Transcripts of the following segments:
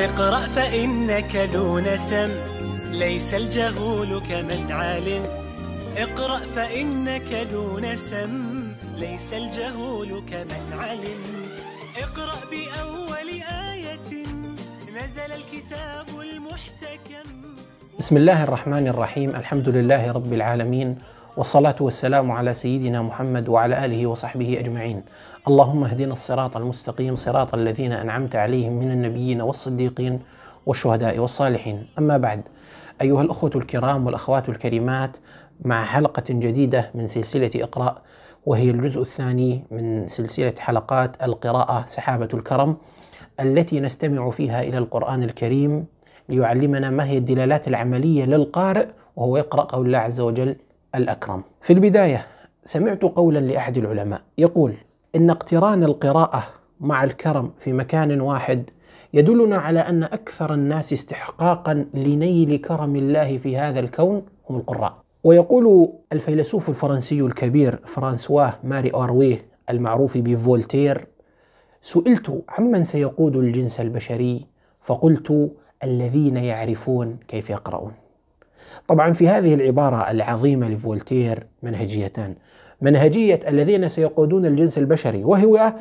اقرأ فإنك دون سم ليس الجهول كمن علم اقرأ فإنك دون سم ليس الجهول كمن علم اقرأ بأول آية نزل الكتاب المحتكم بسم الله الرحمن الرحيم الحمد لله رب العالمين والصلاة والسلام على سيدنا محمد وعلى آله وصحبه أجمعين اللهم اهدنا الصراط المستقيم صراط الذين أنعمت عليهم من النبيين والصديقين والشهداء والصالحين أما بعد أيها الأخوة الكرام والأخوات الكريمات مع حلقة جديدة من سلسلة إقرأ وهي الجزء الثاني من سلسلة حلقات القراءة سحابة الكرم التي نستمع فيها إلى القرآن الكريم ليعلمنا ما هي الدلالات العملية للقارئ وهو يقرأ قول الله عز وجل الأكرم في البداية سمعت قولا لأحد العلماء يقول إن اقتران القراءة مع الكرم في مكان واحد يدلنا على أن أكثر الناس استحقاقا لنيل كرم الله في هذا الكون هم القراء ويقول الفيلسوف الفرنسي الكبير فرانسوا ماري أرويه المعروف بفولتير سئلت عمن سيقود الجنس البشري فقلت الذين يعرفون كيف يقرؤون طبعا في هذه العبارة العظيمة لفولتير منهجيتان منهجية الذين سيقودون الجنس البشري وهو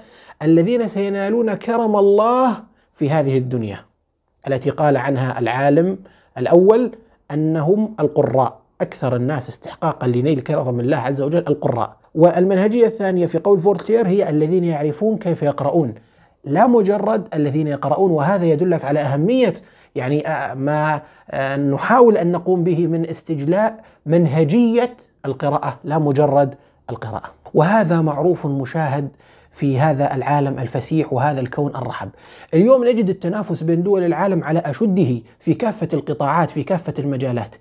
الذين سينالون كرم الله في هذه الدنيا التي قال عنها العالم الأول أنهم القراء أكثر الناس استحقاقا لنيل كرم الله عز وجل القراء والمنهجية الثانية في قول فورتير هي الذين يعرفون كيف يقرؤون لا مجرد الذين يقرؤون وهذا يدلك على أهمية يعني آه، ما آه، نحاول أن نقوم به من استجلاء منهجية القراءة لا مجرد القراءة وهذا معروف مشاهد في هذا العالم الفسيح وهذا الكون الرحب. اليوم نجد التنافس بين دول العالم على اشده في كافه القطاعات في كافه المجالات.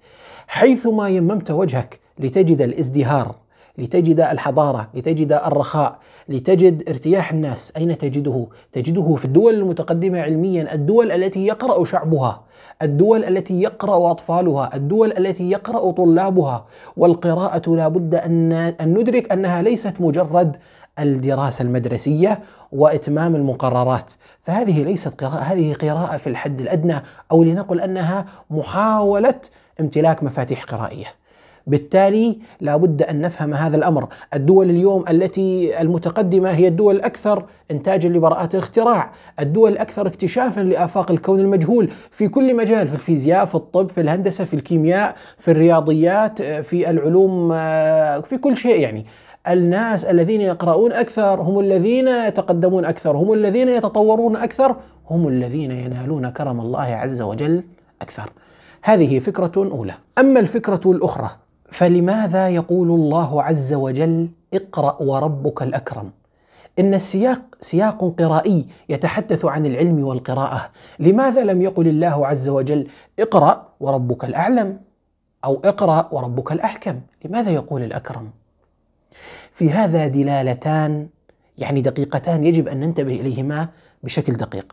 حيثما يممت وجهك لتجد الازدهار لتجد الحضارة لتجد الرخاء لتجد ارتياح الناس أين تجده؟ تجده في الدول المتقدمة علميا الدول التي يقرأ شعبها الدول التي يقرأ أطفالها الدول التي يقرأ طلابها والقراءة لا بد أن, أن ندرك أنها ليست مجرد الدراسة المدرسية وإتمام المقررات فهذه ليست قراءة هذه قراءة في الحد الأدنى أو لنقل أنها محاولة امتلاك مفاتيح قرائية بالتالي لابد أن نفهم هذا الأمر الدول اليوم التي المتقدمة هي الدول الأكثر إنتاجا لبراءات الاختراع الدول الأكثر اكتشافا لآفاق الكون المجهول في كل مجال في الفيزياء في الطب في الهندسة في الكيمياء في الرياضيات في العلوم آه، في كل شيء يعني الناس الذين يقرؤون أكثر هم الذين يتقدمون أكثر هم الذين يتطورون أكثر هم الذين ينالون كرم الله عز وجل أكثر هذه فكرة أولى أما الفكرة الأخرى فلماذا يقول الله عز وجل اقرأ وربك الأكرم إن السياق سياق قرائي يتحدث عن العلم والقراءة لماذا لم يقل الله عز وجل اقرأ وربك الأعلم أو اقرأ وربك الأحكم لماذا يقول الأكرم في هذا دلالتان يعني دقيقتان يجب أن ننتبه إليهما بشكل دقيق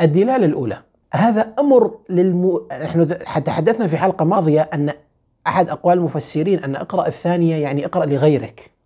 الدلالة الأولى هذا أمر للم... نحن تحدثنا في حلقة ماضية أن أحد أقوال المفسرين أن أقرأ الثانية يعني أقرأ لغيرك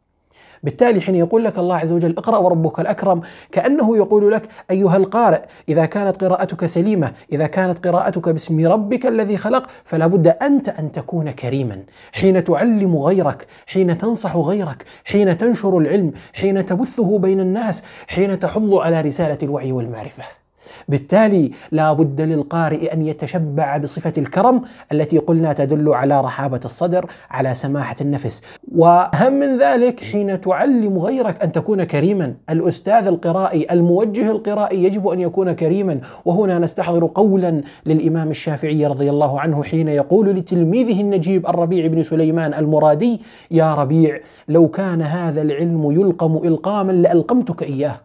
بالتالي حين يقول لك الله عز وجل اقرأ وربك الأكرم كأنه يقول لك أيها القارئ إذا كانت قراءتك سليمة إذا كانت قراءتك باسم ربك الذي خلق فلا بد أنت أن تكون كريما حين تعلم غيرك حين تنصح غيرك حين تنشر العلم حين تبثه بين الناس حين تحض على رسالة الوعي والمعرفة بالتالي لا بد للقارئ أن يتشبع بصفة الكرم التي قلنا تدل على رحابة الصدر على سماحة النفس وأهم من ذلك حين تعلم غيرك أن تكون كريما الأستاذ القرائي الموجه القرائي يجب أن يكون كريما وهنا نستحضر قولا للإمام الشافعي رضي الله عنه حين يقول لتلميذه النجيب الربيع بن سليمان المرادي يا ربيع لو كان هذا العلم يلقم إلقاما لألقمتك إياه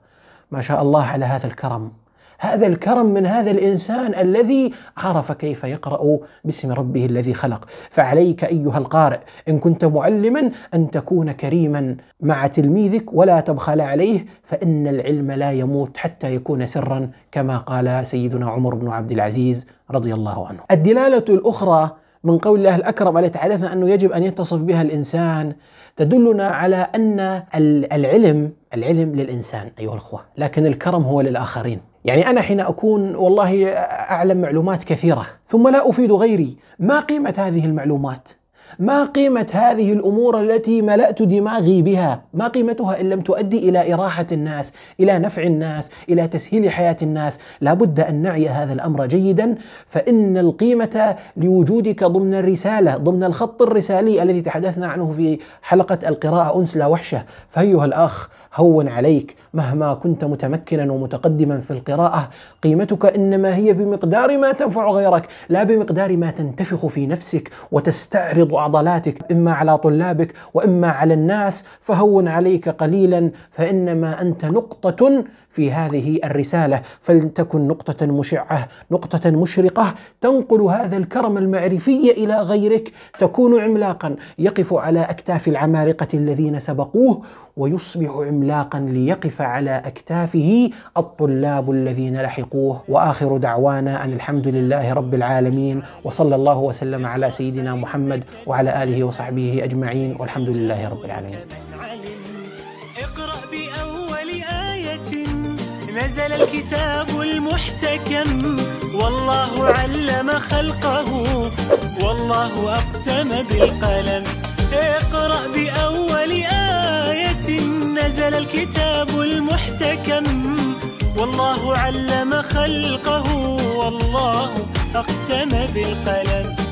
ما شاء الله على هذا الكرم هذا الكرم من هذا الانسان الذي عرف كيف يقرا باسم ربه الذي خلق فعليك ايها القارئ ان كنت معلما ان تكون كريما مع تلميذك ولا تبخل عليه فان العلم لا يموت حتى يكون سرا كما قال سيدنا عمر بن عبد العزيز رضي الله عنه الدلاله الاخرى من قول الله الأكرم التي تحدثنا أنه يجب أن يتصف بها الإنسان تدلنا على أن العلم العلم للإنسان أيها الأخوة لكن الكرم هو للآخرين يعني أنا حين أكون والله أعلم معلومات كثيرة ثم لا أفيد غيري ما قيمة هذه المعلومات؟ ما قيمة هذه الأمور التي ملأت دماغي بها؟ ما قيمتها إن لم تؤدي إلى إراحة الناس، إلى نفع الناس، إلى تسهيل حياة الناس، لابد أن نعي هذا الأمر جيدا فإن القيمة لوجودك ضمن الرسالة، ضمن الخط الرسالي الذي تحدثنا عنه في حلقة القراءة أنس لا وحشة، فأيها الأخ هون عليك مهما كنت متمكنا ومتقدما في القراءة، قيمتك إنما هي بمقدار ما تنفع غيرك، لا بمقدار ما تنتفخ في نفسك وتستعرض عضلاتك إما على طلابك وإما على الناس فهون عليك قليلا فإنما أنت نقطة في هذه الرسالة فلتكن نقطة مشعة نقطة مشرقة تنقل هذا الكرم المعرفي إلى غيرك تكون عملاقا يقف على أكتاف العمالقة الذين سبقوه ويصبح عملاقا ليقف على أكتافه الطلاب الذين لحقوه وآخر دعوانا أن الحمد لله رب العالمين وصلى الله وسلم على سيدنا محمد وعلى آله وصحبه أجمعين والحمد لله رب العالمين اقرأ بأول آية نزل الكتاب المحتكم والله علم خلقه والله أقسم بالقلم اقرأ بأول آية نزل الكتاب المحتكم والله علم خلقه والله أقسم بالقلم